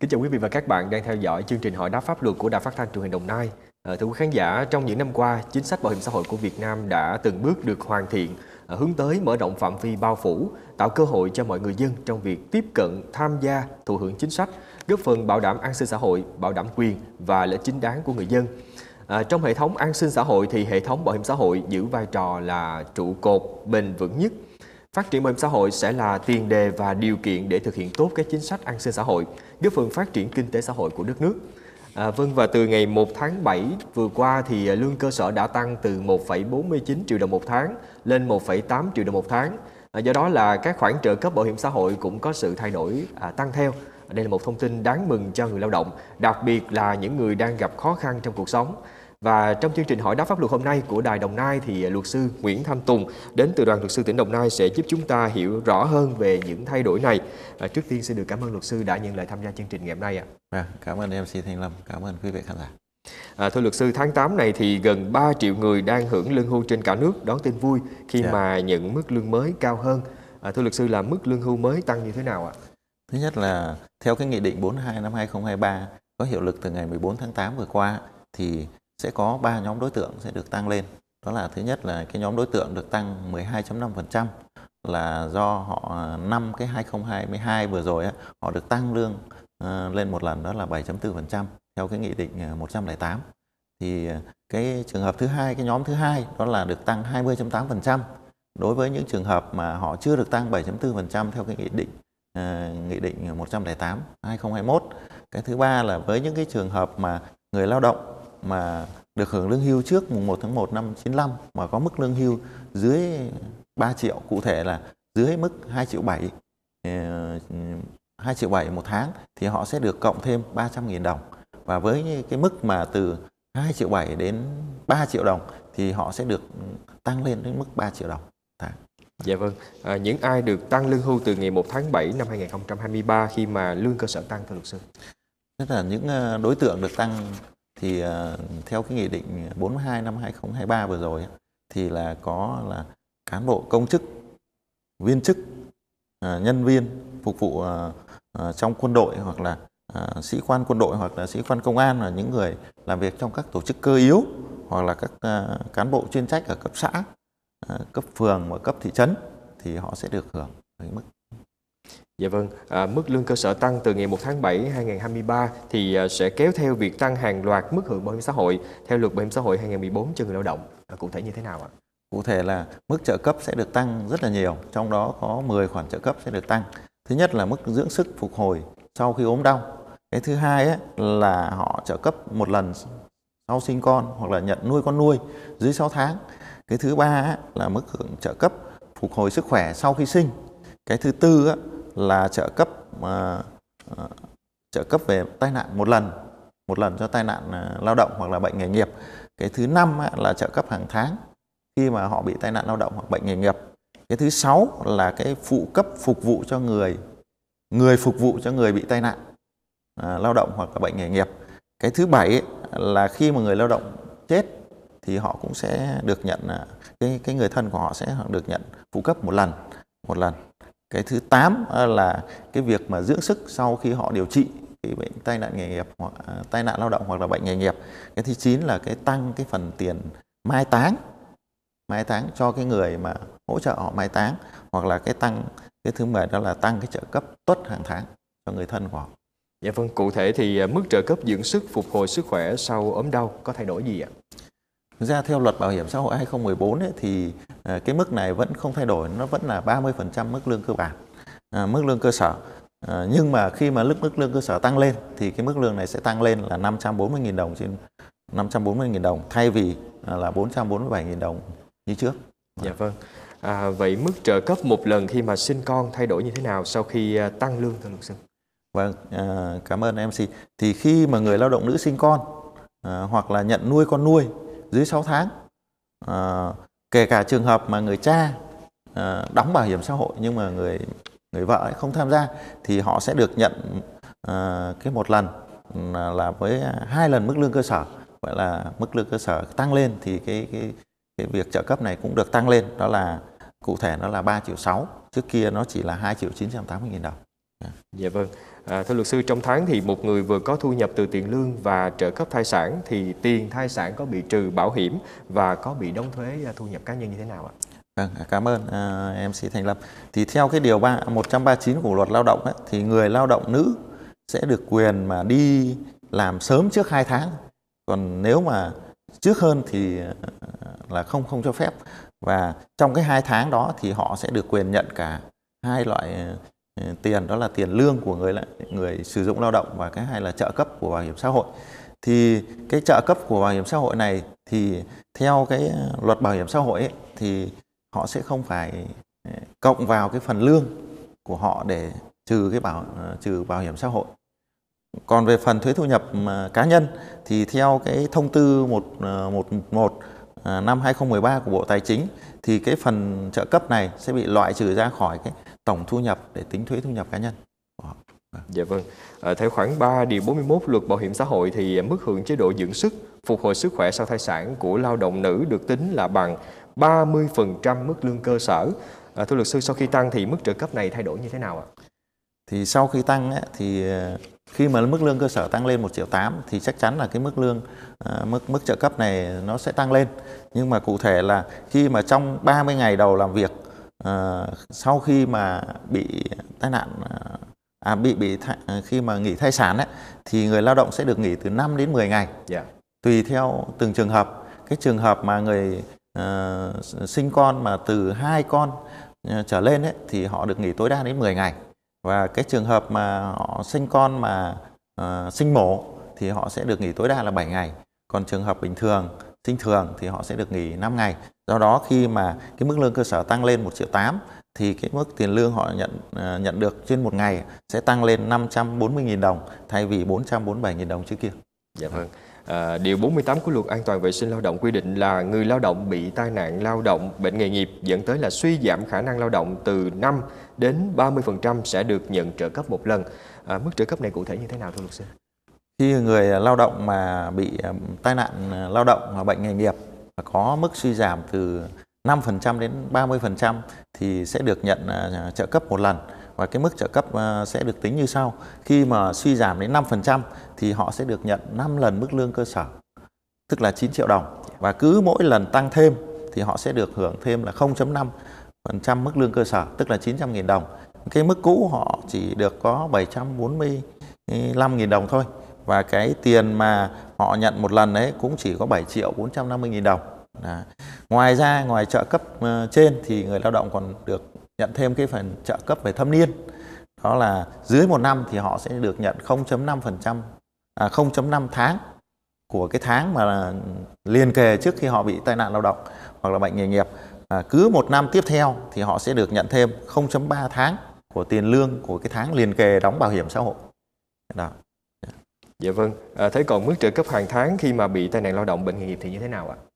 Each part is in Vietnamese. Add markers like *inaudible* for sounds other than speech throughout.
Kính chào quý vị và các bạn đang theo dõi chương trình hỏi đáp pháp luật của Đài Phát thanh Truyền hình Đồng Nai. Ờ, thưa quý khán giả, trong những năm qua, chính sách bảo hiểm xã hội của Việt Nam đã từng bước được hoàn thiện, ờ, hướng tới mở rộng phạm vi bao phủ, tạo cơ hội cho mọi người dân trong việc tiếp cận, tham gia, thụ hưởng chính sách, góp phần bảo đảm an sinh xã hội, bảo đảm quyền và lợi chính đáng của người dân. À, trong hệ thống an sinh xã hội thì hệ thống bảo hiểm xã hội giữ vai trò là trụ cột bền vững nhất Phát triển bảo hiểm xã hội sẽ là tiền đề và điều kiện để thực hiện tốt các chính sách an sinh xã hội, góp phần phát triển kinh tế xã hội của đất nước. À, vâng và từ ngày 1 tháng 7 vừa qua thì à, lương cơ sở đã tăng từ 1,49 triệu đồng một tháng lên 1,8 triệu đồng một tháng. À, do đó là các khoản trợ cấp bảo hiểm xã hội cũng có sự thay đổi à, tăng theo. Đây là một thông tin đáng mừng cho người lao động, đặc biệt là những người đang gặp khó khăn trong cuộc sống. Và trong chương trình hỏi đáp pháp luật hôm nay của Đài Đồng Nai thì luật sư Nguyễn Thanh Tùng đến từ đoàn luật sư tỉnh Đồng Nai sẽ giúp chúng ta hiểu rõ hơn về những thay đổi này. À, trước tiên xin được cảm ơn luật sư đã nhận lời tham gia chương trình ngày hôm nay ạ. À. cảm ơn MC Thanh Lâm, cảm ơn quý vị khán giả. À, thưa luật sư, tháng 8 này thì gần 3 triệu người đang hưởng lương hưu trên cả nước đón tin vui khi yeah. Dạ. mà nhận mức lương mới cao hơn. À, thưa luật sư là mức lương hưu mới tăng như thế nào ạ? Thứ nhất là theo cái nghị định 42 năm 2023 có hiệu lực từ ngày 14 tháng 8 vừa qua thì sẽ có ba nhóm đối tượng sẽ được tăng lên. Đó là thứ nhất là cái nhóm đối tượng được tăng 12.5% là do họ à, năm cái 2022 vừa rồi á, họ được tăng lương à, lên một lần đó là 7.4% theo cái nghị định 108. À, Thì cái trường hợp thứ hai cái nhóm thứ hai đó là được tăng 20.8% đối với những trường hợp mà họ chưa được tăng 7.4% theo cái nghị định nghị định 108 2021. Cái thứ ba là với những cái trường hợp mà người lao động mà được hưởng lương hưu trước mùng 1 tháng 1 năm 95 mà có mức lương hưu dưới 3 triệu, cụ thể là dưới mức 2 triệu 7 2 ờ, triệu 7 một tháng thì họ sẽ được cộng thêm 300.000 đồng và với cái mức mà từ 2 triệu 7 đến 3 triệu đồng thì họ sẽ được tăng lên đến mức 3 triệu đồng tháng. Dạ. dạ vâng, à, những ai được tăng lương hưu từ ngày 1 tháng 7 năm 2023 khi mà lương cơ sở tăng thưa luật sư? Tức là những ờ, đối tượng được tăng thì ờ, theo cái nghị định 42 năm 2023 vừa rồi thì là có là cán bộ công chức, viên chức, ờ, nhân viên phục vụ ờ, trong quân đội hoặc là sĩ quan quân đội hoặc là sĩ quan công an là những người làm việc trong các tổ chức cơ yếu hoặc là các cán bộ chuyên trách ở cấp xã, cấp phường và cấp thị trấn thì họ sẽ được hưởng cái mức Dạ vâng, à, mức lương cơ sở tăng từ ngày 1 tháng 7 2023 thì à, sẽ kéo theo việc tăng hàng loạt mức hưởng bảo hiểm xã hội theo luật bảo hiểm xã hội 2014 cho người lao động. À, cụ thể như thế nào ạ? Cụ thể là mức trợ cấp sẽ được tăng rất là nhiều, trong đó có 10 khoản trợ cấp sẽ được tăng. Thứ nhất là mức dưỡng sức phục hồi sau khi ốm đau. Cái thứ hai ấy, là họ trợ cấp một lần sau sinh con hoặc là nhận nuôi con nuôi dưới 6 tháng. Cái thứ ba ấy, là mức hưởng trợ cấp phục hồi sức khỏe sau khi sinh. Cái thứ tư ấy, là trợ cấp à, à, trợ cấp về tai nạn một lần một lần cho tai nạn à, lao động hoặc là bệnh nghề nghiệp cái thứ năm là trợ cấp hàng tháng khi mà họ bị tai nạn lao động hoặc bệnh nghề nghiệp cái thứ sáu là cái phụ cấp phục vụ cho người người phục vụ cho người bị tai nạn à, lao động hoặc là bệnh nghề nghiệp cái thứ bảy là khi mà người lao động chết thì họ cũng sẽ được nhận cái cái người thân của họ sẽ được nhận phụ cấp một lần một lần cái thứ 8 ờ, là cái việc mà dưỡng sức sau khi họ điều trị cái bệnh tai nạn nghề nghiệp hoặc à, tai nạn lao động hoặc là bệnh nghề nghiệp cái thứ 9 là cái tăng cái phần tiền mai táng mai táng cho cái người mà hỗ trợ họ mai táng hoặc là cái tăng cái thứ 10 đó là tăng cái trợ cấp tuất hàng tháng cho người thân của họ Dạ vâng, cụ thể thì à, mức trợ cấp dưỡng sức phục hồi sức khỏe sau ốm đau có thay đổi gì ạ? Thực ra theo luật bảo hiểm xã hội 2014 ấy, thì ờ, cái mức này vẫn không thay đổi, nó vẫn là 30% mức lương cơ bản, ờ, mức lương cơ sở. Ờ, nhưng mà khi mà mức mức lương cơ sở tăng lên thì cái mức lương này sẽ tăng lên là 540.000 đồng trên 540.000 đồng thay vì là 447.000 đồng như trước. Dạ vâng. À, vậy mức trợ cấp một lần khi mà sinh con thay đổi như thế nào sau khi tăng lương thưa luật sư? Vâng, à, cảm ơn MC. Thì khi mà người lao động nữ sinh con à, hoặc là nhận nuôi con nuôi dưới 6 tháng à, kể cả trường hợp mà người cha à, đóng bảo hiểm xã hội nhưng mà người người vợ ấy không tham gia thì họ sẽ được nhận à, cái một lần ừ, là, là với hai lần mức lương cơ sở gọi là mức lương cơ sở tăng lên thì cái cái cái việc trợ cấp này cũng được tăng lên đó là cụ thể nó là 3 triệu 6 trước kia nó chỉ là 2 triệu 980 nghìn đồng Dạ vâng. À, thưa luật sư, trong tháng thì một người vừa có thu nhập từ tiền lương và trợ cấp thai sản thì tiền thai sản có bị trừ bảo hiểm và có bị đóng thuế à, thu nhập cá nhân như thế nào ạ? Vâng, à, cảm ơn à, em sĩ Thành Lập. Thì theo cái điều 3, 139 của luật lao động ấy, thì người lao động nữ sẽ được quyền mà đi làm sớm trước 2 tháng. Còn nếu mà trước hơn thì à, là không không cho phép và trong cái hai tháng đó thì họ sẽ được quyền nhận cả hai loại Ừ, tiền đó là tiền lương của người người sử dụng lao động và cái hai là trợ cấp của bảo hiểm xã hội thì cái trợ cấp của bảo hiểm xã hội này thì theo cái luật bảo hiểm xã hội ấy, thì họ sẽ không phải ừ, cộng vào cái phần lương của họ để trừ cái bảo ờ, trừ bảo hiểm xã hội còn về phần thuế thu nhập cá nhân thì theo cái thông tư 111 ờ, ờ, năm 2013 của Bộ Tài chính thì cái phần trợ cấp này sẽ bị loại trừ ra khỏi cái tổng thu nhập để tính thuế thu nhập cá nhân của vâng. Dạ vâng. À, theo khoảng 3 điều 41 luật bảo hiểm xã hội thì mức hưởng chế độ dưỡng sức phục hồi sức khỏe sau thai sản của lao động nữ được tính là bằng 30% mức lương cơ sở. À, thưa luật sư sau khi tăng thì mức trợ cấp này thay đổi như thế nào ạ? Thì sau khi tăng thì ờ, khi mà mức lương cơ sở tăng lên 1 triệu 8 thì chắc chắn là cái mức lương ờ, mức mức trợ cấp này nó sẽ tăng lên. Nhưng mà cụ thể là khi mà trong 30 ngày đầu làm việc Ờ, sau khi mà bị tai nạn ờ, à, bị bị thai, ờ, khi mà nghỉ thai sản ấy, thì người lao động sẽ được nghỉ từ 5 đến 10 ngày yeah. Dạ. tùy theo từng trường hợp cái trường hợp mà người à, sinh con mà từ hai con à, trở lên ấy, thì họ được nghỉ tối đa đến 10 ngày và cái trường hợp mà họ sinh con mà à, sinh mổ thì họ sẽ được nghỉ tối đa là 7 ngày còn trường hợp bình thường sinh thường thì họ sẽ được nghỉ 5 ngày do đó khi mà cái mức lương cơ sở tăng lên 1 triệu 8 thì cái mức tiền lương họ nhận ờ, nhận được trên một ngày sẽ tăng lên 540.000 đồng thay vì 447.000 đồng trước kia. Dạ vâng. À, điều 48 của luật an toàn vệ sinh lao động quy định là người lao động bị tai nạn lao động, bệnh nghề nghiệp dẫn tới là suy giảm khả năng lao động từ 5 đến 30% sẽ được nhận trợ cấp một lần. À, mức trợ cấp này cụ thể như thế nào thưa luật sư? Khi người lao động mà bị tai nạn lao động hoặc bệnh nghề nghiệp có mức suy giảm từ 5% đến 30% thì sẽ được nhận à, trợ cấp một lần và cái mức trợ cấp à, sẽ được tính như sau. Khi mà suy giảm đến 5% thì họ sẽ được nhận 5 lần mức lương cơ sở, tức là 9 triệu đồng. Và cứ mỗi lần tăng thêm thì họ sẽ được hưởng thêm là 0.5% mức lương cơ sở, tức là 900.000 đồng. Cái mức cũ họ chỉ được có 745.000 đồng thôi. Và cái tiền mà họ nhận một lần đấy cũng chỉ có 7 triệu 450.000 đồng Đấy. Ngoài ra ngoài trợ cấp ờ, trên thì người lao động còn được nhận thêm cái phần trợ cấp về thâm niên đó là dưới một năm thì họ sẽ được nhận 0.5% à 0.5 tháng của cái tháng mà liền kề trước khi họ bị tai nạn lao động hoặc là bệnh nghề nghiệp à, cứ một năm tiếp theo thì họ sẽ được nhận thêm 0.3 tháng của tiền lương của cái tháng liền kề đóng bảo hiểm xã hội đó dạ vâng à, thế còn mức trợ cấp hàng tháng khi mà bị tai nạn lao động bệnh nghề nghiệp thì như thế nào ạ à?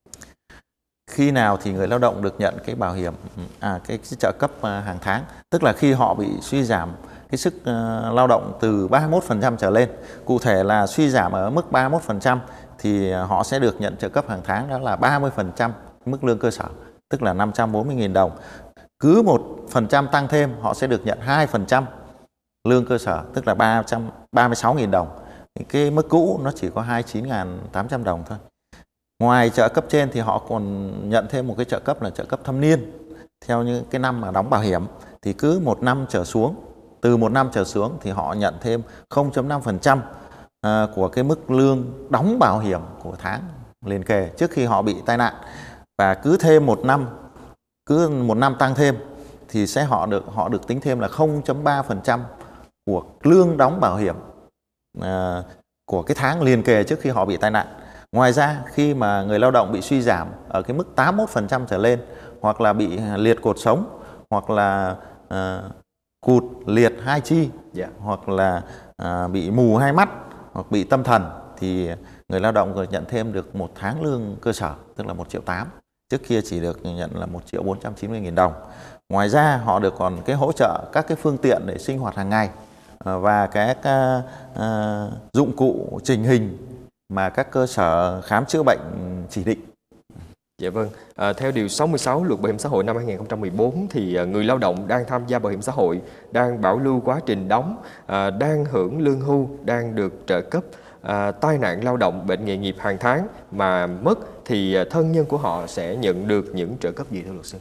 khi nào thì người lao động được nhận cái bảo hiểm à cái, cái trợ cấp à, hàng tháng tức là khi họ bị suy giảm cái sức uh, lao động từ 31% trở lên cụ thể là suy giảm ở mức 31% thì à, họ sẽ được nhận trợ cấp hàng tháng đó là 30% mức lương cơ sở tức là 540.000 đồng cứ một phần trăm tăng thêm họ sẽ được nhận 2% lương cơ sở tức là 336.000 đồng cái mức cũ nó chỉ có 29.800 đồng thôi ngoài trợ cấp trên thì họ còn nhận thêm một cái trợ cấp là trợ cấp thâm niên theo những cái năm mà đóng bảo hiểm thì cứ một năm trở xuống từ một năm trở xuống thì họ nhận thêm 0.5% à, của cái mức lương đóng bảo hiểm của tháng liền kề trước khi họ bị tai nạn và cứ thêm một năm cứ một năm tăng thêm thì sẽ họ được họ được tính thêm là 0.3% của lương đóng bảo hiểm à, của cái tháng liền kề trước khi họ bị tai nạn Ngoài ra khi mà người lao động bị suy giảm ở cái mức 81% trở lên hoặc là bị liệt cột sống hoặc là uh, cụt liệt hai chi yeah. Dạ. hoặc là uh, bị mù hai mắt hoặc bị tâm thần thì người lao động rồi nhận thêm được một tháng lương cơ sở tức là 1 triệu 8 trước kia chỉ được nhận là 1 triệu 490 nghìn đồng ngoài ra họ được còn cái hỗ trợ các cái phương tiện để sinh hoạt hàng ngày ờ, và các uh, dụng cụ trình hình mà các cơ sở khám chữa bệnh chỉ định. Dạ vâng, à, theo Điều 66 Luật Bảo hiểm xã hội năm 2014 thì à, người lao động đang tham gia bảo hiểm xã hội, đang bảo lưu quá trình đóng, à, đang hưởng lương hưu, đang được trợ cấp, à, tai nạn lao động, bệnh nghề nghiệp hàng tháng mà mất thì à, thân nhân của họ sẽ nhận được những trợ cấp gì thưa luật sư?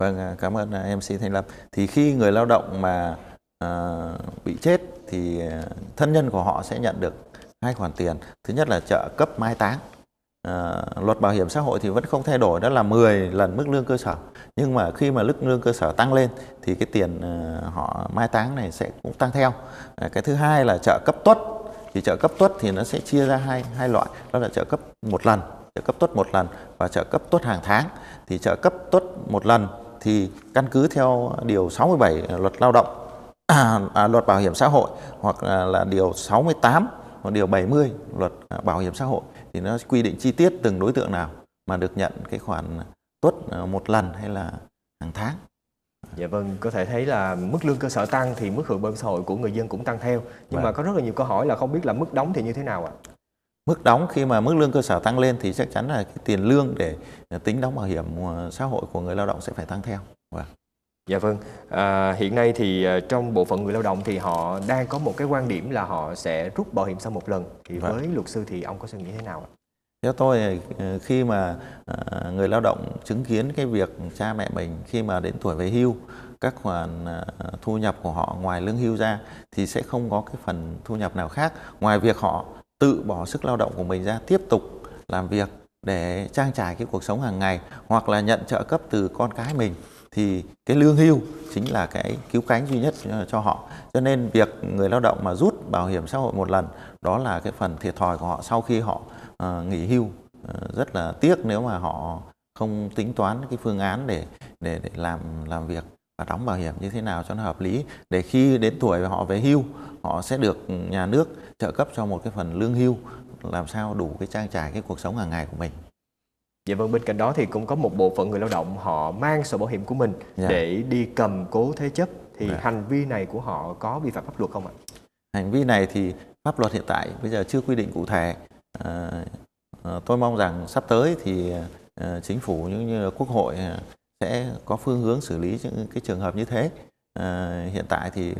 Vâng, à, cảm ơn MC Thanh Lâm. Thì khi người lao động mà à, bị chết thì thân nhân của họ sẽ nhận được hai khoản tiền thứ nhất là trợ cấp mai táng à, luật bảo hiểm xã hội thì vẫn không thay đổi đó là 10 lần mức lương cơ sở nhưng mà khi mà mức lương cơ sở tăng lên thì cái tiền à, họ mai táng này sẽ cũng tăng theo à, cái thứ hai là trợ cấp tuất thì trợ cấp tuất thì nó sẽ chia ra hai hai loại đó là trợ cấp một lần trợ cấp tuất một lần và trợ cấp tuất hàng tháng thì trợ cấp tuất một lần thì căn cứ theo điều 67 luật lao động à, *clears throat* à, luật bảo hiểm xã hội hoặc là, là điều 68 điều 70 luật à, bảo hiểm xã hội thì nó quy định chi tiết từng đối tượng nào mà được nhận cái khoản tuất à, một lần hay là hàng tháng. Dạ vâng, có thể thấy là mức lương cơ sở tăng thì mức hưởng bảo hiểm xã hội của người dân cũng tăng theo. Nhưng vâng. mà có rất là nhiều câu hỏi là không biết là mức đóng thì như thế nào ạ? Mức đóng khi mà mức lương cơ sở tăng lên thì chắc chắn là cái tiền lương để à, tính đóng bảo hiểm xã hội của người lao động sẽ phải tăng theo. Vâng. Dạ vâng, à, hiện nay thì à, trong bộ phận người lao động thì họ đang có một cái quan điểm là họ sẽ rút bảo hiểm sau một lần. Thì vâng. với luật sư thì ông có suy nghĩ thế nào ạ? Theo tôi à, khi mà à, người lao động chứng kiến cái việc cha mẹ mình khi mà đến tuổi về hưu các khoản thu nhập của họ ngoài lương hưu ra thì sẽ không có cái phần thu nhập nào khác ngoài việc họ tự bỏ sức lao động của mình ra tiếp tục làm việc để trang trải cái cuộc sống hàng ngày hoặc là nhận trợ cấp từ con cái mình thì cái lương hưu chính là cái cứu cánh duy nhất cho họ cho nên việc người lao động mà rút bảo hiểm xã hội một lần đó là cái phần thiệt thòi của họ sau khi họ uh, nghỉ hưu uh, rất là tiếc nếu mà họ không tính toán cái phương án để để, để làm làm việc và đóng bảo hiểm như thế nào cho nó hợp lý để khi đến tuổi họ về hưu họ sẽ được nhà nước trợ cấp cho một cái phần lương hưu làm sao đủ cái trang trải cái cuộc sống hàng ngày của mình Dạ vâng, bên cạnh đó thì cũng có một bộ phận người lao động họ mang sổ bảo hiểm của mình dạ. để đi cầm cố thế chấp thì dạ. hành vi này của họ có vi phạm pháp luật không ạ? Hành vi này thì pháp luật hiện tại bây giờ chưa quy định cụ thể. À, tôi mong rằng sắp tới thì à, chính phủ cũng như là quốc hội sẽ có phương hướng xử lý những cái trường hợp như thế. À, hiện tại thì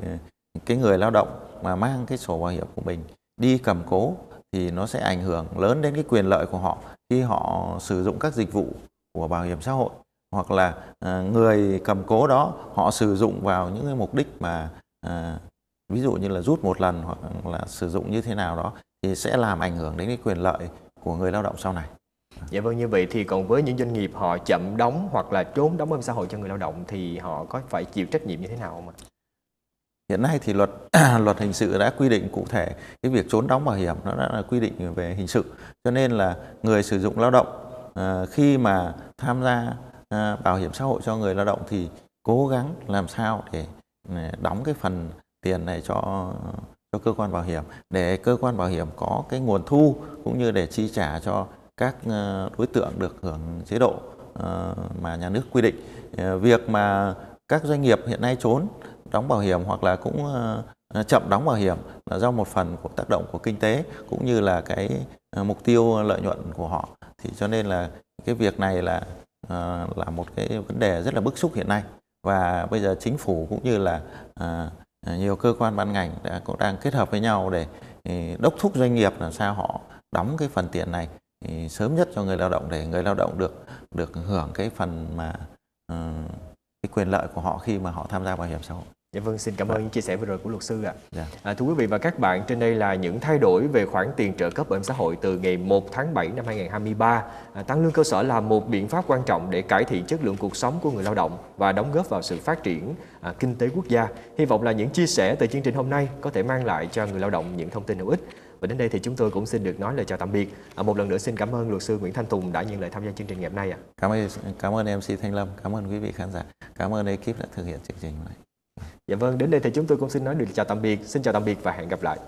cái người lao động mà mang cái sổ bảo hiểm của mình đi cầm cố thì nó sẽ ảnh hưởng lớn đến cái quyền lợi của họ khi họ sử dụng các dịch vụ của bảo hiểm xã hội hoặc là ờ, người cầm cố đó họ sử dụng vào những cái mục đích mà ờ, ví dụ như là rút một lần hoặc là sử dụng như thế nào đó thì sẽ làm ảnh hưởng đến cái quyền lợi của người lao động sau này. Dạ vâng như vậy thì còn với những doanh nghiệp họ chậm đóng hoặc là trốn đóng bảo hiểm xã hội cho người lao động thì họ có phải chịu trách nhiệm như thế nào không ạ? hiện nay thì luật *clears throat* luật hình sự đã quy định cụ thể cái việc trốn đóng bảo hiểm nó đã là quy định về hình sự cho nên là người sử dụng lao động à, khi mà tham gia à, bảo hiểm xã hội cho người lao động thì cố gắng làm sao để à, đóng cái phần tiền này cho cho cơ quan bảo hiểm để cơ quan bảo hiểm có cái nguồn thu cũng như để chi trả cho các à, đối tượng được hưởng chế độ à, mà nhà nước quy định việc mà các doanh nghiệp hiện nay trốn đóng bảo hiểm hoặc là cũng ờ, chậm đóng bảo hiểm là do một phần của tác động của kinh tế cũng như là cái ờ, mục tiêu lợi nhuận của họ thì cho nên là cái việc này là ờ, là một cái vấn đề rất là bức xúc hiện nay và bây giờ chính phủ cũng như là nhiều cơ quan ban ngành đã cũng đang kết hợp với nhau để đốc thúc doanh nghiệp làm sao họ đóng cái phần tiền này sớm nhất cho người lao động để người lao động được được hưởng cái phần mà quyền lợi của họ khi mà họ tham gia bảo hiểm xã hội. Dạ vâng, xin cảm dạ. ơn những chia sẻ vừa rồi của luật sư ạ. À. À, thưa quý vị và các bạn, trên đây là những thay đổi về khoản tiền trợ cấp bảo hiểm xã hội từ ngày 1 tháng 7 năm 2023. À, tăng lương cơ sở là một biện pháp quan trọng để cải thiện chất lượng cuộc sống của người lao động và đóng góp vào sự phát triển à, kinh tế quốc gia. Hy vọng là những chia sẻ từ chương trình hôm nay có thể mang lại cho người lao động những thông tin hữu ích. Và đến đây thì chúng tôi cũng xin được nói lời chào tạm biệt. À, một lần nữa xin cảm ơn luật sư Nguyễn Thanh Tùng đã nhận lời tham gia chương trình ngày hôm nay ạ. Cảm ơn cảm ơn MC Thanh Lâm, cảm ơn quý vị khán giả, cảm ơn ekip đã thực hiện chương trình này. Dạ vâng, đến đây thì chúng tôi cũng xin nói được chào tạm biệt. Xin chào tạm biệt và hẹn gặp lại.